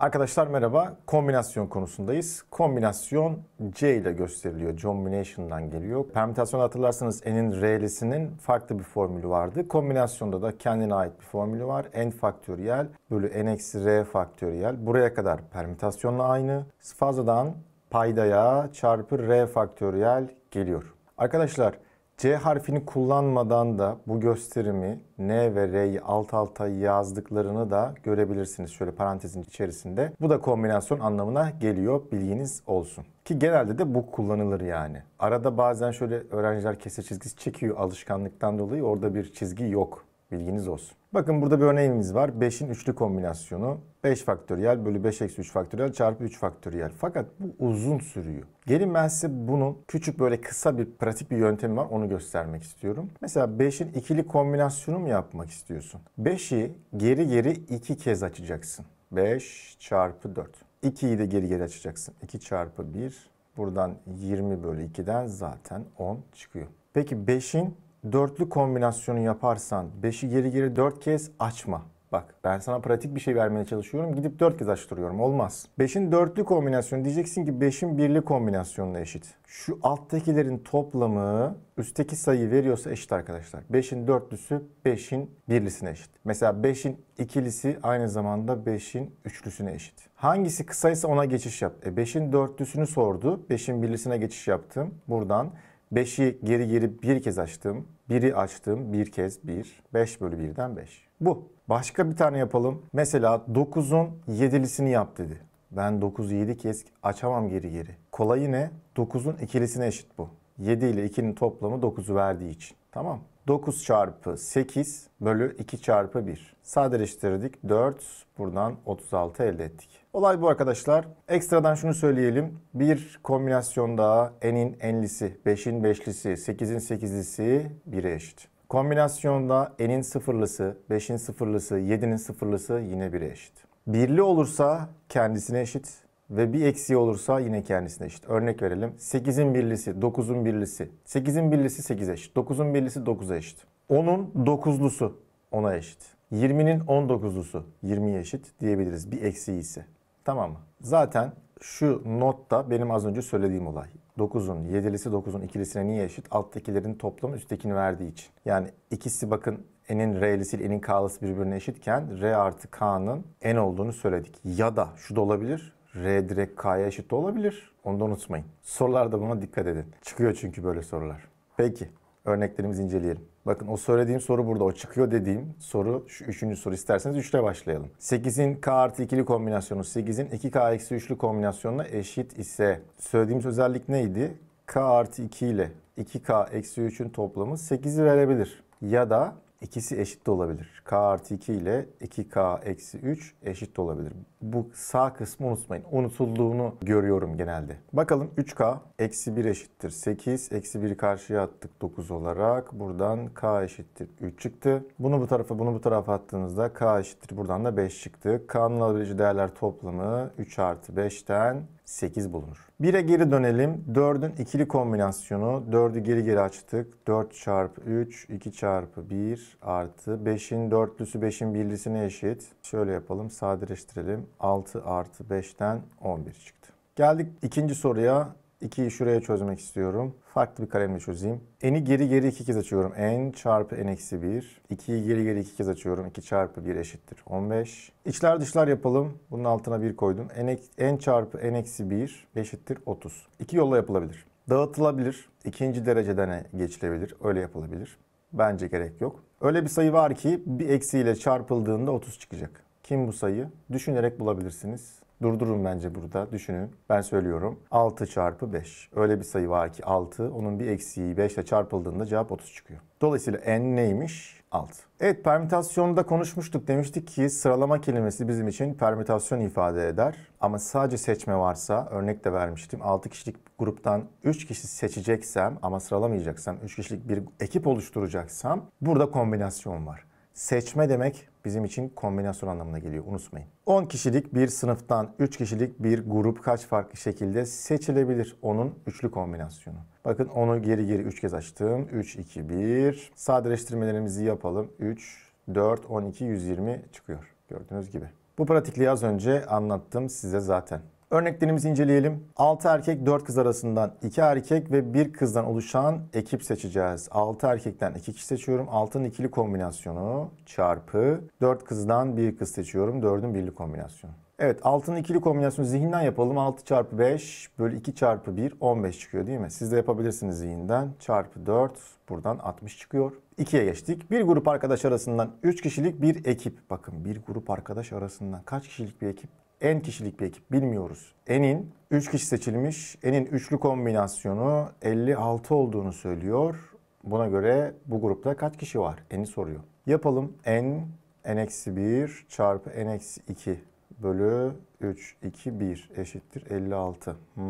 Arkadaşlar merhaba. Kombinasyon konusundayız. Kombinasyon C ile gösteriliyor. Combination'dan geliyor. Permütasyonu hatırlarsanız n'in r'lisinin farklı bir formülü vardı. Kombinasyonda da kendine ait bir formülü var. n faktöriyel bölü n eksi r faktöriyel. Buraya kadar permütasyonla aynı. Fazladan paydaya çarpı r faktöriyel geliyor. Arkadaşlar C harfini kullanmadan da bu gösterimi N ve R'yi alt alta yazdıklarını da görebilirsiniz şöyle parantezin içerisinde. Bu da kombinasyon anlamına geliyor bilginiz olsun. Ki genelde de bu kullanılır yani. Arada bazen şöyle öğrenciler kese çizgisi çekiyor alışkanlıktan dolayı orada bir çizgi yok. Bilginiz olsun. Bakın burada bir örneğimiz var. 5'in üçlü kombinasyonu 5 faktöriyel bölü 5 eksi 3 faktöriyel çarpı 3 faktöriyel. Fakat bu uzun sürüyor. Gelin ben size bunun küçük böyle kısa bir pratik bir yöntemi var onu göstermek istiyorum. Mesela 5'in ikili kombinasyonu mu yapmak istiyorsun? 5'i geri geri 2 kez açacaksın. 5 çarpı 4. 2'yi de geri geri açacaksın. 2 çarpı 1. Buradan 20 bölü 2'den zaten 10 çıkıyor. Peki 5'in dörtlü kombinasyonu yaparsan 5'i geri geri 4 kez açma. Bak ben sana pratik bir şey vermeye çalışıyorum. Gidip 4 kez açtırıyorum. Olmaz. 5'in dörtlü kombinasyonu diyeceksin ki 5'in birli kombinasyonuna eşit. Şu alttakilerin toplamı üstteki sayı veriyorsa eşit arkadaşlar. 5'in dörtlüsü 5'in birlisine eşit. Mesela 5'in ikilisi aynı zamanda 5'in üçlüsüne eşit. Hangisi kısaysa ona geçiş yap. E dörtlüsünü sordu. 5'in birlisine geçiş yaptım. Buradan 5'i geri geri bir kez açtım. 1'i açtım bir kez 1. 5 bölü 1'den 5. Bu. Başka bir tane yapalım. Mesela 9'un 7'lisini yap dedi. Ben 9'u 7 kez açamam geri geri. Kolayı ne? 9'un ikilisine eşit bu. 7 ile 2'nin toplamı 9'u verdiği için. Tamam. 9 çarpı 8 bölü 2 çarpı 1. Sadeleştirdik 4 buradan 36 elde ettik. Olay bu arkadaşlar. Ekstradan şunu söyleyelim. Bir kombinasyon daha enin enlisi, 5'in beşlisi, 8'in sekizlisi 1'e eşit. Kombinasyonda n'in sıfırlısı, 5'in sıfırlısı, 7'nin sıfırlısı yine 1'e eşit. Birli olursa kendisine eşit ve bir eksiği olursa yine kendisine eşit. Örnek verelim. 8'in birlisi 9'un birlisi. 8'in birlisi 8'e eşit. 9'un birlisi 9'a eşit. 10'un 9'lusu 10'a eşit. 20'nin 19'lusu 20'ye eşit diyebiliriz bir eksiği ise. Tamam mı? Zaten şu notta benim az önce söylediğim olay. 9'un 7'lisi 9'un ikilisine niye eşit? Alttakilerin toplamı üsttekini verdiği için. Yani ikisi bakın n'in r'lisi ile n'in k'lısı birbirine eşitken r artı k'nın n olduğunu söyledik. Ya da şu da olabilir. R direkt K'ya eşit olabilir. Onu da unutmayın. Sorularda buna dikkat edin. Çıkıyor çünkü böyle sorular. Peki örneklerimizi inceleyelim. Bakın o söylediğim soru burada. O çıkıyor dediğim soru şu üçüncü soru. isterseniz 3'le başlayalım. 8'in k artı ikili kombinasyonu 8'in 2k eksi üçlü kombinasyonuna eşit ise söylediğimiz özellik neydi? k artı 2 ile 2k eksi 3'ün toplamı 8'i verebilir. Ya da ikisi eşit de olabilir. k artı 2 ile 2k eksi 3 eşit de olabilir bu sağ kısmı unutmayın. Unutulduğunu görüyorum genelde. Bakalım 3K eksi 1 eşittir 8. Eksi 1'i karşıya attık 9 olarak. Buradan K eşittir 3 çıktı. Bunu bu tarafa bunu bu tarafa attığınızda K eşittir buradan da 5 çıktı. K'nın alabileceği değerler toplamı 3 artı 5'ten 8 bulunur. 1'e geri dönelim. 4'ün ikili kombinasyonu. 4'ü geri geri açtık. 4 çarpı 3, 2 çarpı 1 artı 5'in dörtlüsü 5'in birlisine eşit. Şöyle yapalım sadeleştirelim. 6 artı 5'ten 11 çıktı. Geldik ikinci soruya. 2'yi şuraya çözmek istiyorum. Farklı bir kalemle çözeyim. N'i geri geri 2 kez açıyorum. N çarpı N eksi 1. 2'yi geri geri 2 kez açıyorum. 2 çarpı 1 eşittir 15. İçler dışlar yapalım. Bunun altına 1 koydum. N, N çarpı N eksi 1 eşittir 30. İki yolla yapılabilir. Dağıtılabilir. İkinci dereceden e geçilebilir. Öyle yapılabilir. Bence gerek yok. Öyle bir sayı var ki bir eksiyle çarpıldığında 30 çıkacak. Kim bu sayı? Düşünerek bulabilirsiniz. Durdurun bence burada. Düşünün. Ben söylüyorum. 6 çarpı 5. Öyle bir sayı var ki 6. Onun bir eksiği 5 ile çarpıldığında cevap 30 çıkıyor. Dolayısıyla n neymiş? 6. Evet permütasyonda konuşmuştuk. Demiştik ki sıralama kelimesi bizim için permütasyon ifade eder. Ama sadece seçme varsa örnek de vermiştim. 6 kişilik gruptan 3 kişi seçeceksem ama sıralamayacaksam 3 kişilik bir ekip oluşturacaksam burada kombinasyon var. Seçme demek bizim için kombinasyon anlamına geliyor unutmayın. 10 kişilik bir sınıftan 3 kişilik bir grup kaç farklı şekilde seçilebilir onun üçlü kombinasyonu. Bakın onu geri geri 3 kez açtım. 3, 2, 1. Sadeleştirmelerimizi yapalım. 3, 4, 12, 120 çıkıyor gördüğünüz gibi. Bu pratikliği az önce anlattım size zaten. Örneklerimizi inceleyelim. 6 erkek 4 kız arasından 2 erkek ve 1 kızdan oluşan ekip seçeceğiz. 6 erkekten 2 kişi seçiyorum. 6'nın ikili kombinasyonu çarpı 4 kızdan 1 kız seçiyorum. 4'ün birli kombinasyonu. Evet 6'nın ikili kombinasyonu zihinden yapalım. 6 çarpı 5 bölü 2 çarpı 1 15 çıkıyor değil mi? Siz de yapabilirsiniz zihinden. Çarpı 4 buradan 60 çıkıyor. 2'ye geçtik. Bir grup arkadaş arasından 3 kişilik bir ekip. Bakın bir grup arkadaş arasından kaç kişilik bir ekip? en kişilik bir ekip bilmiyoruz. Enin 3 kişi seçilmiş. Enin üçlü kombinasyonu 56 olduğunu söylüyor. Buna göre bu grupta kaç kişi var? Eni soruyor. Yapalım. N n-1 çarpı n-2 bölü 3, 2, 1 eşittir 56. Hmm.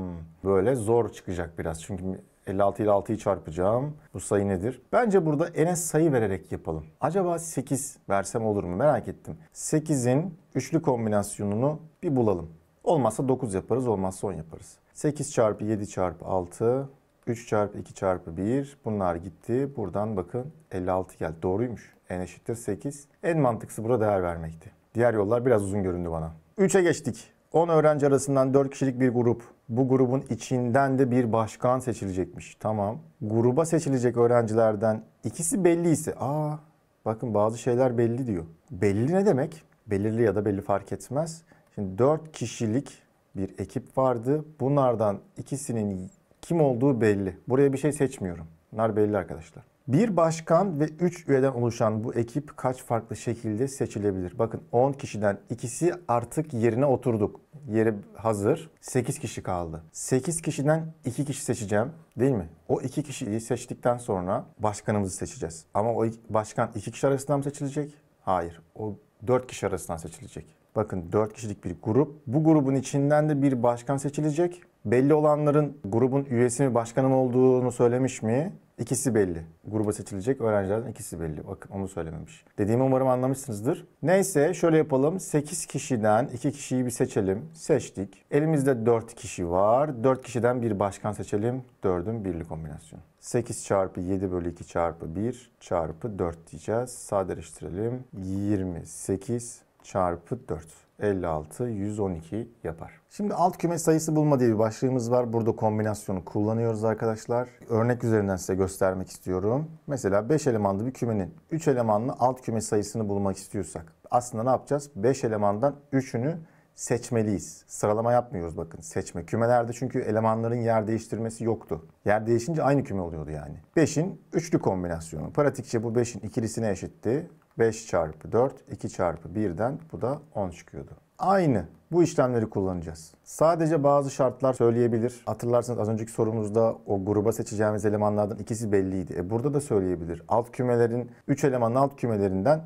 Böyle zor çıkacak biraz. Çünkü 56 ile 6'yı çarpacağım. Bu sayı nedir? Bence burada Enes sayı vererek yapalım. Acaba 8 versem olur mu? Merak ettim. 8'in üçlü kombinasyonunu bir bulalım. Olmazsa 9 yaparız, olmazsa 10 yaparız. 8 çarpı 7 çarpı 6, 3 çarpı 2 çarpı 1. Bunlar gitti. Buradan bakın 56 geldi. Doğruymuş. En eşittir 8. En mantıklısı burada değer vermekti. Diğer yollar biraz uzun göründü bana. 3'e geçtik. 10 öğrenci arasından 4 kişilik bir grup bu grubun içinden de bir başkan seçilecekmiş. Tamam. Gruba seçilecek öğrencilerden ikisi belli ise aa bakın bazı şeyler belli diyor. Belli ne demek? Belirli ya da belli fark etmez. Şimdi 4 kişilik bir ekip vardı. Bunlardan ikisinin kim olduğu belli. Buraya bir şey seçmiyorum. Bunlar belli arkadaşlar. Bir başkan ve 3 üyeden oluşan bu ekip kaç farklı şekilde seçilebilir? Bakın 10 kişiden ikisi artık yerine oturduk. Yeri hazır. 8 kişi kaldı. 8 kişiden 2 kişi seçeceğim değil mi? O 2 kişiyi seçtikten sonra başkanımızı seçeceğiz. Ama o başkan 2 kişi arasından mı seçilecek? Hayır. O 4 kişi arasından seçilecek. Bakın 4 kişilik bir grup. Bu grubun içinden de bir başkan seçilecek. Belli olanların grubun üyesi mi başkanım olduğunu söylemiş mi? İkisi belli. Gruba seçilecek öğrencilerden ikisi belli. Bakın onu söylememiş. Dediğimi umarım anlamışsınızdır. Neyse şöyle yapalım. 8 kişiden 2 kişiyi bir seçelim. Seçtik. Elimizde 4 kişi var. 4 kişiden bir başkan seçelim. 4'ün birli kombinasyonu. 8 çarpı 7 bölü 2 çarpı 1 çarpı 4 diyeceğiz. Sadeleştirelim. 28 çarpı 4. 56, 112 yapar. Şimdi alt küme sayısı bulma diye bir başlığımız var. Burada kombinasyonu kullanıyoruz arkadaşlar. Örnek üzerinden size göstermek istiyorum. Mesela 5 elemanlı bir kümenin 3 elemanlı alt küme sayısını bulmak istiyorsak aslında ne yapacağız? 5 elemandan 3'ünü seçmeliyiz. Sıralama yapmıyoruz bakın seçme. Kümelerde çünkü elemanların yer değiştirmesi yoktu. Yer değişince aynı küme oluyordu yani. 5'in üçlü kombinasyonu. Pratikçe bu 5'in ikilisine eşitti. 5 çarpı 4, 2 çarpı 1'den bu da 10 çıkıyordu. Aynı bu işlemleri kullanacağız. Sadece bazı şartlar söyleyebilir. Hatırlarsanız az önceki sorumuzda o gruba seçeceğimiz elemanlardan ikisi belliydi. E burada da söyleyebilir. Alt kümelerin 3 elemanın alt kümelerinden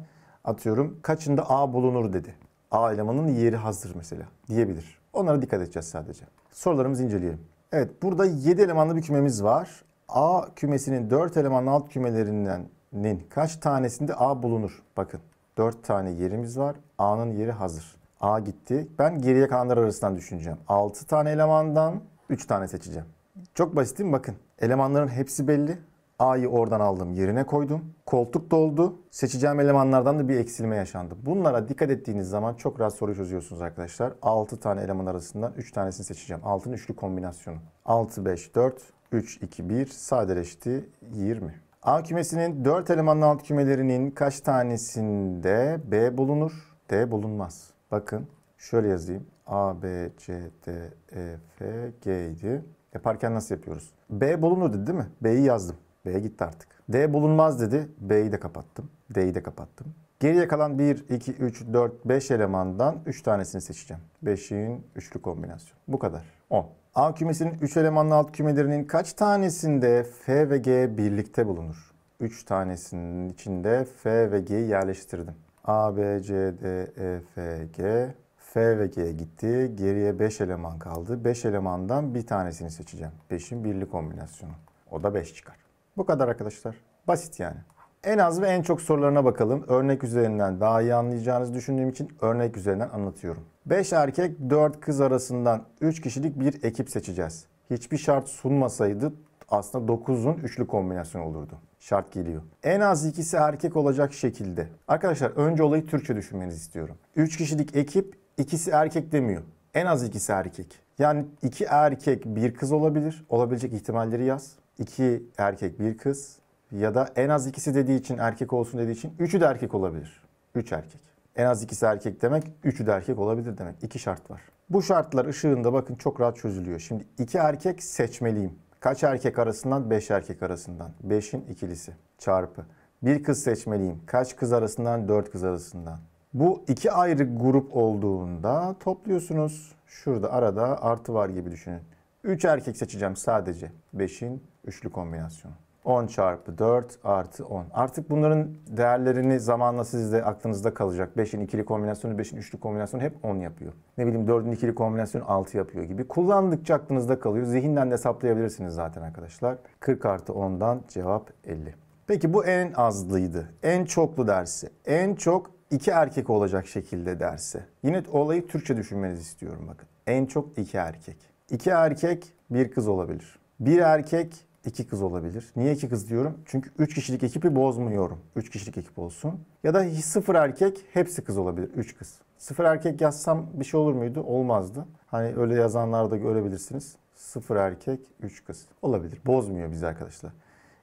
atıyorum kaçında A bulunur dedi. A elemanının yeri hazır mesela diyebilir. Onlara dikkat edeceğiz sadece. Sorularımızı inceleyelim. Evet burada 7 elemanlı bir kümemiz var. A kümesinin 4 elemanlı alt kümelerinden A'nın kaç tanesinde A bulunur? Bakın 4 tane yerimiz var. A'nın yeri hazır. A gitti. Ben geriye kalanlar arasından düşüneceğim. 6 tane elemandan 3 tane seçeceğim. Çok basit değil mi? Bakın elemanların hepsi belli. A'yı oradan aldım yerine koydum. Koltuk doldu. Seçeceğim elemanlardan da bir eksilme yaşandı. Bunlara dikkat ettiğiniz zaman çok rahat soru çözüyorsunuz arkadaşlar. 6 tane eleman arasından 3 tanesini seçeceğim. 6'nın üçlü kombinasyonu. 6, 5, 4, 3, 2, 1 sadeleşti 20. A kümesinin 4 elemanlı alt kümelerinin kaç tanesinde B bulunur, D bulunmaz? Bakın şöyle yazayım. A, B, C, D, E, F, G idi. Yaparken nasıl yapıyoruz? B bulunur dedi değil mi? B'yi yazdım. B gitti artık. D bulunmaz dedi. B'yi de kapattım. D'yi de kapattım. Geriye kalan 1, 2, 3, 4, 5 elemandan 3 tanesini seçeceğim. 5'in üçlü kombinasyon. Bu kadar. 10. A kümesinin 3 elemanlı alt kümelerinin kaç tanesinde F ve G birlikte bulunur? 3 tanesinin içinde F ve G yerleştirdim. A, B, C, D, E, F, G. F ve G gitti. Geriye 5 eleman kaldı. 5 elemandan bir tanesini seçeceğim. 5'in birli kombinasyonu. O da 5 çıkar. Bu kadar arkadaşlar. Basit yani en az ve en çok sorularına bakalım. Örnek üzerinden daha iyi anlayacağınızı düşündüğüm için örnek üzerinden anlatıyorum. 5 erkek 4 kız arasından 3 kişilik bir ekip seçeceğiz. Hiçbir şart sunmasaydı aslında 9'un üçlü kombinasyon olurdu. Şart geliyor. En az ikisi erkek olacak şekilde. Arkadaşlar önce olayı Türkçe düşünmenizi istiyorum. 3 kişilik ekip ikisi erkek demiyor. En az ikisi erkek. Yani iki erkek bir kız olabilir. Olabilecek ihtimalleri yaz. İki erkek bir kız ya da en az ikisi dediği için erkek olsun dediği için üçü de erkek olabilir. Üç erkek. En az ikisi erkek demek, üçü de erkek olabilir demek. İki şart var. Bu şartlar ışığında bakın çok rahat çözülüyor. Şimdi iki erkek seçmeliyim. Kaç erkek arasından? Beş erkek arasından. Beşin ikilisi çarpı. Bir kız seçmeliyim. Kaç kız arasından? Dört kız arasından. Bu iki ayrı grup olduğunda topluyorsunuz. Şurada arada artı var gibi düşünün. Üç erkek seçeceğim sadece. Beşin üçlü kombinasyonu. 10 çarpı 4 artı 10. Artık bunların değerlerini zamanla sizde aklınızda kalacak. 5'in ikili kombinasyonu, 5'in üçlü kombinasyonu hep 10 yapıyor. Ne bileyim 4'ün ikili kombinasyonu 6 yapıyor gibi. Kullandıkça aklınızda kalıyor. Zihinden de hesaplayabilirsiniz zaten arkadaşlar. 40 artı 10'dan cevap 50. Peki bu en azlıydı. En çoklu dersi. En çok iki erkek olacak şekilde dersi. Yine olayı Türkçe düşünmenizi istiyorum bakın. En çok iki erkek. İki erkek bir kız olabilir. Bir erkek iki kız olabilir. Niye iki kız diyorum? Çünkü üç kişilik ekibi bozmuyorum. Üç kişilik ekip olsun. Ya da sıfır erkek hepsi kız olabilir. Üç kız. Sıfır erkek yazsam bir şey olur muydu? Olmazdı. Hani öyle yazanlarda görebilirsiniz. Sıfır erkek, üç kız. Olabilir. Bozmuyor biz arkadaşlar.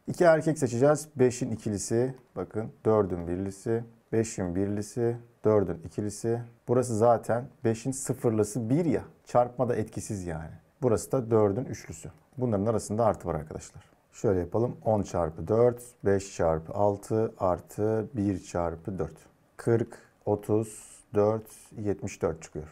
İki erkek seçeceğiz. Beşin ikilisi. Bakın dördün birlisi. beşin birlisi, dördün ikilisi. Burası zaten beş'in sıfırlısı bir ya. Çarpmada etkisiz yani. Burası da 4'ün üçlüsü. Bunların arasında artı var arkadaşlar. Şöyle yapalım. 10 çarpı 4, 5 çarpı 6 artı 1 çarpı 4. 40, 30, 4, 74 çıkıyor.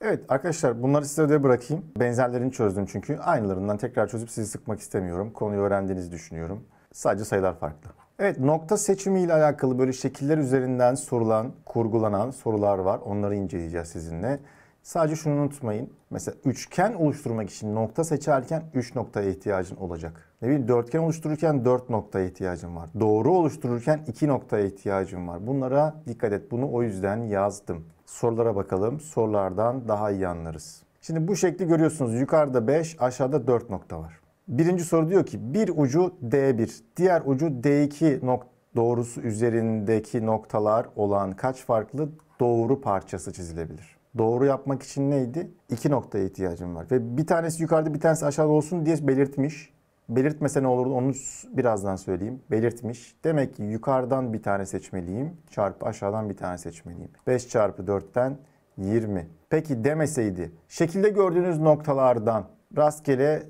Evet arkadaşlar bunları size de bırakayım. Benzerlerini çözdüm çünkü. Aynılarından tekrar çözüp sizi sıkmak istemiyorum. Konuyu öğrendiğinizi düşünüyorum. Sadece sayılar farklı. Evet nokta seçimi ile alakalı böyle şekiller üzerinden sorulan, kurgulanan sorular var. Onları inceleyeceğiz sizinle. Sadece şunu unutmayın. Mesela üçgen oluşturmak için nokta seçerken 3 noktaya ihtiyacın olacak. Ne bileyim dörtgen oluştururken 4 noktaya ihtiyacın var. Doğru oluştururken 2 noktaya ihtiyacın var. Bunlara dikkat et. Bunu o yüzden yazdım. Sorulara bakalım. Sorulardan daha iyi anlarız. Şimdi bu şekli görüyorsunuz. Yukarıda 5, aşağıda 4 nokta var. Birinci soru diyor ki bir ucu D1, diğer ucu D2 nok doğrusu üzerindeki noktalar olan kaç farklı doğru parçası çizilebilir? doğru yapmak için neydi? İki noktaya ihtiyacım var. Ve bir tanesi yukarıda bir tanesi aşağıda olsun diye belirtmiş. Belirtmese ne olurdu onu birazdan söyleyeyim. Belirtmiş. Demek ki yukarıdan bir tane seçmeliyim. Çarpı aşağıdan bir tane seçmeliyim. 5 çarpı 4'ten 20. Peki demeseydi şekilde gördüğünüz noktalardan rastgele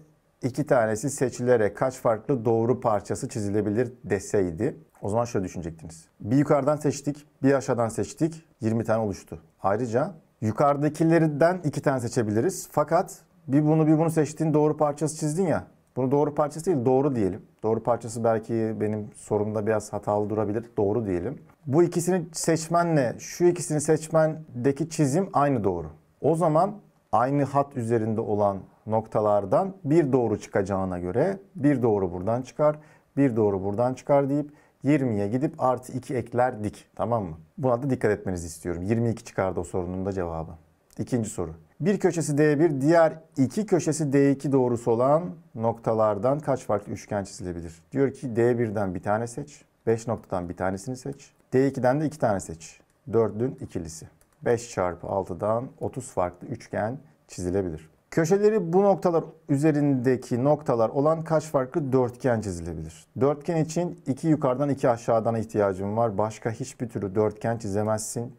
iki tanesi seçilerek kaç farklı doğru parçası çizilebilir deseydi o zaman şöyle düşünecektiniz. Bir yukarıdan seçtik, bir aşağıdan seçtik. 20 tane oluştu. Ayrıca Yukarıdakilerden iki tane seçebiliriz. Fakat bir bunu bir bunu seçtiğin doğru parçası çizdin ya. Bunu doğru parçası değil doğru diyelim. Doğru parçası belki benim sorumda biraz hatalı durabilir. Doğru diyelim. Bu ikisini seçmenle şu ikisini seçmendeki çizim aynı doğru. O zaman aynı hat üzerinde olan noktalardan bir doğru çıkacağına göre bir doğru buradan çıkar, bir doğru buradan çıkar deyip 20'ye gidip artı 2 ekler dik Tamam mı? Buna da dikkat etmenizi istiyorum. 22 çıkardı o sorunun da cevabı. İkinci soru. Bir köşesi D1, diğer iki köşesi D2 doğrusu olan noktalardan kaç farklı üçgen çizilebilir? Diyor ki D1'den bir tane seç, 5 noktadan bir tanesini seç, D2'den de iki tane seç. 4'ün ikilisi. 5 çarpı 6'dan 30 farklı üçgen çizilebilir. Köşeleri bu noktalar üzerindeki noktalar olan kaç farklı dörtgen çizilebilir? Dörtgen için iki yukarıdan iki aşağıdan ihtiyacım var. Başka hiçbir türlü dörtgen çizemezsin.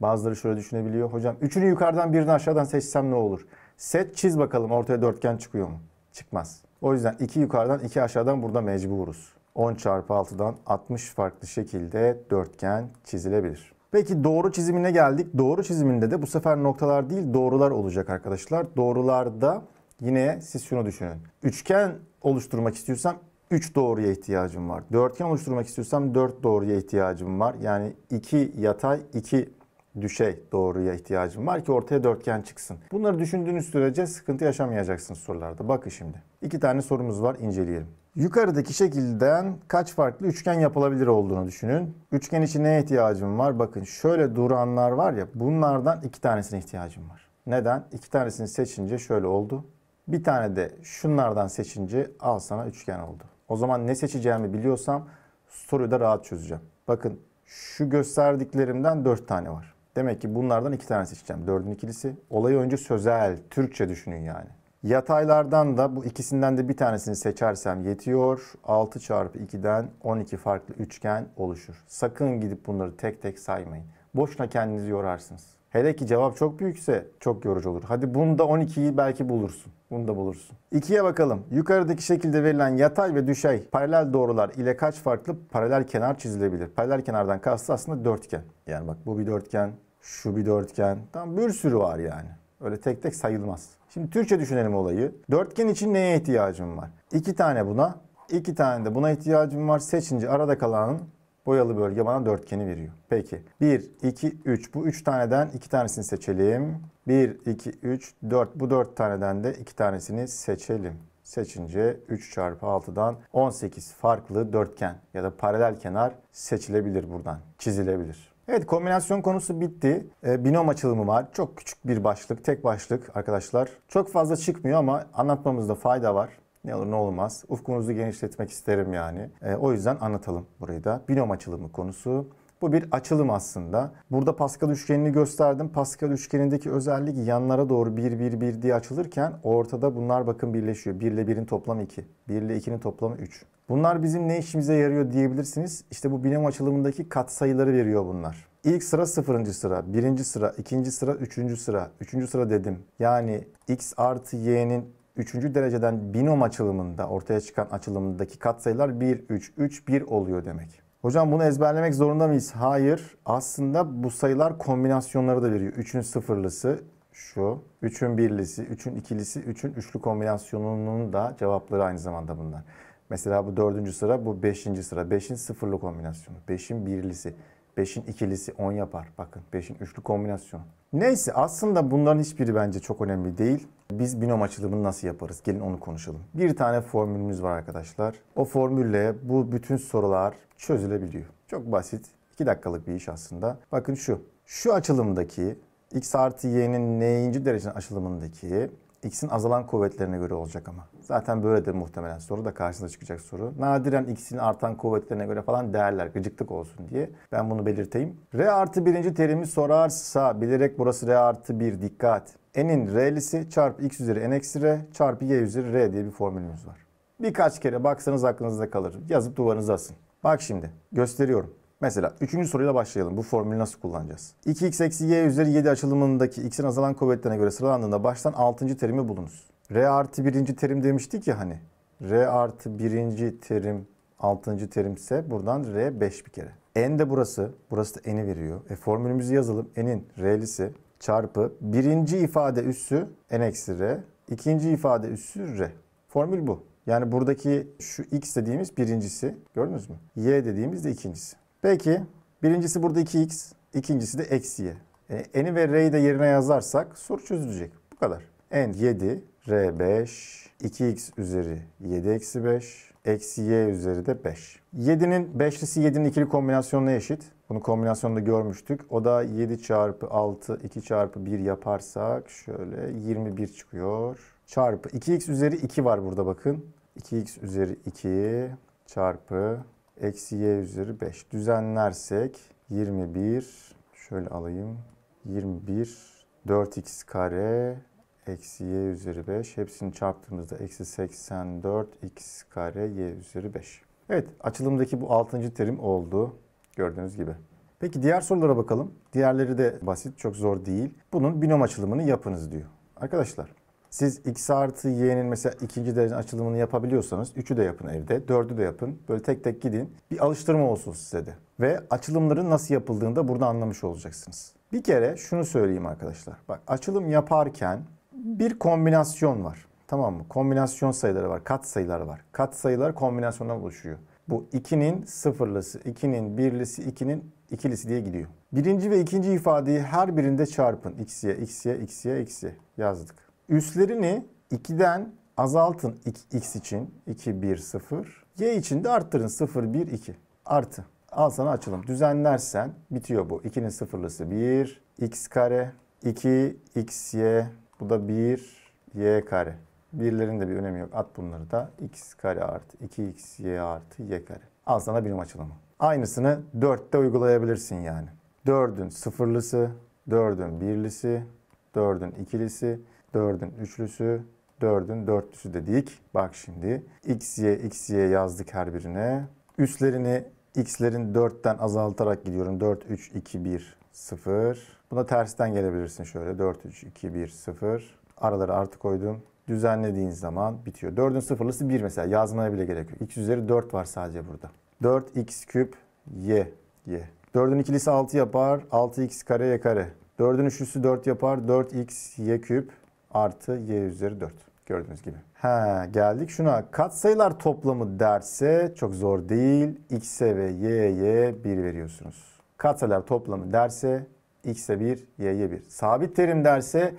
Bazıları şöyle düşünebiliyor. Hocam üçünü yukarıdan birini aşağıdan seçsem ne olur? Set çiz bakalım ortaya dörtgen çıkıyor mu? Çıkmaz. O yüzden iki yukarıdan iki aşağıdan burada mecburuz. 10 çarpı 6'dan 60 farklı şekilde dörtgen çizilebilir. Peki doğru çizimine geldik. Doğru çiziminde de bu sefer noktalar değil doğrular olacak arkadaşlar. Doğrularda yine siz şunu düşünün. Üçgen oluşturmak istiyorsam 3 doğruya ihtiyacım var. Dörtgen oluşturmak istiyorsam 4 doğruya ihtiyacım var. Yani 2 yatay, 2 düşey doğruya ihtiyacım var ki ortaya dörtgen çıksın. Bunları düşündüğünüz sürece sıkıntı yaşamayacaksınız sorularda. Bakın şimdi. İki tane sorumuz var inceleyelim. Yukarıdaki şekilden kaç farklı üçgen yapılabilir olduğunu düşünün. Üçgen için neye ihtiyacım var? Bakın şöyle duranlar var ya bunlardan iki tanesine ihtiyacım var. Neden? İki tanesini seçince şöyle oldu. Bir tane de şunlardan seçince al sana üçgen oldu. O zaman ne seçeceğimi biliyorsam soruyu da rahat çözeceğim. Bakın şu gösterdiklerimden dört tane var. Demek ki bunlardan iki tane seçeceğim. Dördün ikilisi. Olayı önce sözel, Türkçe düşünün yani. Yataylardan da bu ikisinden de bir tanesini seçersem yetiyor. 6 çarpı 2'den 12 farklı üçgen oluşur. Sakın gidip bunları tek tek saymayın. Boşuna kendinizi yorarsınız. Hele ki cevap çok büyükse çok yorucu olur. Hadi bunda 12'yi belki bulursun. Bunu da bulursun. 2'ye bakalım. Yukarıdaki şekilde verilen yatay ve düşey paralel doğrular ile kaç farklı paralel kenar çizilebilir? Paralel kenardan kastı aslında dörtgen. Yani bak bu bir dörtgen, şu bir dörtgen. Tam bir sürü var yani. Öyle tek tek sayılmaz. Şimdi Türkçe düşünelim olayı. Dörtgen için neye ihtiyacım var? İki tane buna, iki tane de buna ihtiyacım var. Seçince arada kalanın boyalı bölge bana dörtgeni veriyor. Peki 1, 2, 3 bu 3 taneden 2 tanesini seçelim. 1, 2, 3, 4 bu 4 taneden de 2 tanesini seçelim. Seçince 3 çarpı 6'dan 18 farklı dörtgen ya da paralel kenar seçilebilir buradan, çizilebilir. Evet kombinasyon konusu bitti. E, binom açılımı var. Çok küçük bir başlık, tek başlık arkadaşlar. Çok fazla çıkmıyor ama anlatmamızda fayda var. Ne olur ne olmaz. Ufkumuzu genişletmek isterim yani. E, o yüzden anlatalım burayı da. Binom açılımı konusu. Bu bir açılım aslında. Burada Pascal üçgenini gösterdim. Pascal üçgenindeki özellik yanlara doğru 1 1 1 diye açılırken ortada bunlar bakın birleşiyor. 1 ile 1'in toplamı 2. 1 ile 2'nin toplamı 3. Bunlar bizim ne işimize yarıyor diyebilirsiniz. İşte bu binom açılımındaki katsayıları veriyor bunlar. İlk sıra sıfırıncı sıra, birinci sıra, ikinci sıra, üçüncü sıra. Üçüncü sıra dedim. Yani x artı y'nin üçüncü dereceden binom açılımında ortaya çıkan açılımındaki katsayılar 1, 3, 3, 1 oluyor demek. Hocam bunu ezberlemek zorunda mıyız? Hayır. Aslında bu sayılar kombinasyonları da veriyor. Üçün sıfırlısı şu. üçün birlisi, üçün ikilisi, üçün üçlü kombinasyonunun da cevapları aynı zamanda bunlar. Mesela bu dördüncü sıra, bu beşinci sıra. Beşin sıfırlı kombinasyonu, beşin birlisi, beşin ikilisi on yapar. Bakın beşin üçlü kombinasyonu. Neyse aslında bunların hiçbiri bence çok önemli değil. Biz binom açılımını nasıl yaparız? Gelin onu konuşalım. Bir tane formülümüz var arkadaşlar. O formülle bu bütün sorular çözülebiliyor. Çok basit. iki dakikalık bir iş aslında. Bakın şu. Şu açılımdaki x artı y'nin n'inci derecenin açılımındaki X'in azalan kuvvetlerine göre olacak ama. Zaten böyledir muhtemelen soru da karşınıza çıkacak soru. Nadiren X'in artan kuvvetlerine göre falan değerler gıcıklık olsun diye. Ben bunu belirteyim. R artı birinci terimi sorarsa bilerek burası R artı bir dikkat. N'in R'lisi çarpı X üzeri N eksi R çarpı Y üzeri R diye bir formülümüz var. Birkaç kere baksanız aklınızda kalır. Yazıp duvarınıza asın. Bak şimdi gösteriyorum. Mesela üçüncü soruyla başlayalım. Bu formülü nasıl kullanacağız? 2x eksi y üzeri 7 açılımındaki x'in azalan kuvvetlerine göre sıralandığında baştan 6. terimi bulunuz. r artı 1. terim demiştik ya hani. r artı 1. terim 6. terimse buradan r 5 bir kere. n de burası. Burası da n'i veriyor. E formülümüzü yazalım. n'in r'lisi çarpı birinci ifade üssü n eksi r. ikinci ifade üssü r. Formül bu. Yani buradaki şu x dediğimiz birincisi gördünüz mü? y dediğimiz de ikincisi. Peki birincisi burada 2x, ikincisi de eksi y. E, n'i ve r'yi de yerine yazarsak soru çözülecek. Bu kadar. n 7, r 5, 2x üzeri 7 eksi 5, eksi y üzeri de 5. 7'nin 5'lisi 7'nin ikili kombinasyonuna eşit. Bunu kombinasyonda görmüştük. O da 7 çarpı 6, 2 çarpı 1 yaparsak şöyle 21 çıkıyor. Çarpı 2x üzeri 2 var burada bakın. 2x üzeri 2 çarpı eksi y üzeri 5. Düzenlersek 21 şöyle alayım. 21 4x kare eksi y üzeri 5. Hepsini çarptığımızda eksi 84 x kare y üzeri 5. Evet açılımdaki bu 6. terim oldu gördüğünüz gibi. Peki diğer sorulara bakalım. Diğerleri de basit çok zor değil. Bunun binom açılımını yapınız diyor. Arkadaşlar siz x artı y'nin mesela ikinci derecenin açılımını yapabiliyorsanız üçü de yapın evde, dördü de yapın. Böyle tek tek gidin. Bir alıştırma olsun size de. Ve açılımların nasıl yapıldığını da burada anlamış olacaksınız. Bir kere şunu söyleyeyim arkadaşlar. Bak açılım yaparken bir kombinasyon var. Tamam mı? Kombinasyon sayıları var, kat sayıları var. Kat sayılar kombinasyondan oluşuyor. Bu 2'nin sıfırlısı, 2'nin birlisi, 2'nin ikilisi diye gidiyor. Birinci ve ikinci ifadeyi her birinde çarpın. X'ye, X'ye, X'ye, X'ye yazdık. Üslerini 2'den azaltın x için 2, 1, 0. Y için de arttırın 0, 1, 2. Artı. Al sana açalım Düzenlersen bitiyor bu. 2'nin sıfırlısı 1, x kare, 2, x, y. Bu da 1, y kare. Birlerin de bir önemi yok. At bunları da. x kare artı 2x, y artı y kare. Al sana birim açılımı. Aynısını 4'te uygulayabilirsin yani. 4'ün sıfırlısı, 4'ün birlisi, 4'ün ikilisi, 4'ün üçlüsü, 4'ün dörtlüsü dedik. Bak şimdi x, y, x, y yazdık her birine. Üslerini x'lerin 4'ten azaltarak gidiyorum. 4, 3, 2, 1, 0. Buna tersten gelebilirsin şöyle. 4, 3, 2, 1, 0. Araları artı koydum. Düzenlediğin zaman bitiyor. 4'ün sıfırlısı 1 mesela. Yazmaya bile gerek yok. x üzeri 4 var sadece burada. 4 x küp y y. 4'ün ikilisi 6 yapar. 6 x kare y kare. 4'ün üçlüsü 4 yapar. 4 x y küp artı y üzeri 4 gördüğünüz gibi. He, geldik şuna katsayılar toplamı derse çok zor değil. X'e ve y'ye 1 veriyorsunuz. Katsayılar toplamı derse x'e 1, y'ye 1. Sabit terim derse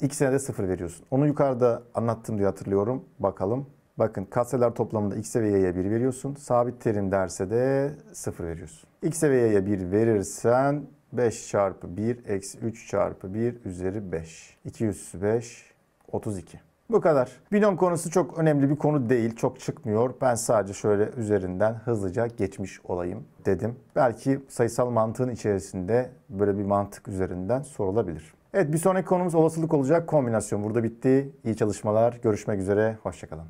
x'e de 0 veriyorsun. Onu yukarıda anlattım diye hatırlıyorum. Bakalım. Bakın katsayılar toplamında x'e ve y'ye 1 veriyorsun. Sabit terim derse de 0 veriyorsun. x'e ve y'ye 1 verirsen 5 çarpı 1 eksi 3 çarpı 1 üzeri 5. 2 üssü 5 32. Bu kadar. Binom konusu çok önemli bir konu değil. Çok çıkmıyor. Ben sadece şöyle üzerinden hızlıca geçmiş olayım dedim. Belki sayısal mantığın içerisinde böyle bir mantık üzerinden sorulabilir. Evet bir sonraki konumuz olasılık olacak kombinasyon. Burada bitti. İyi çalışmalar. Görüşmek üzere. Hoşçakalın.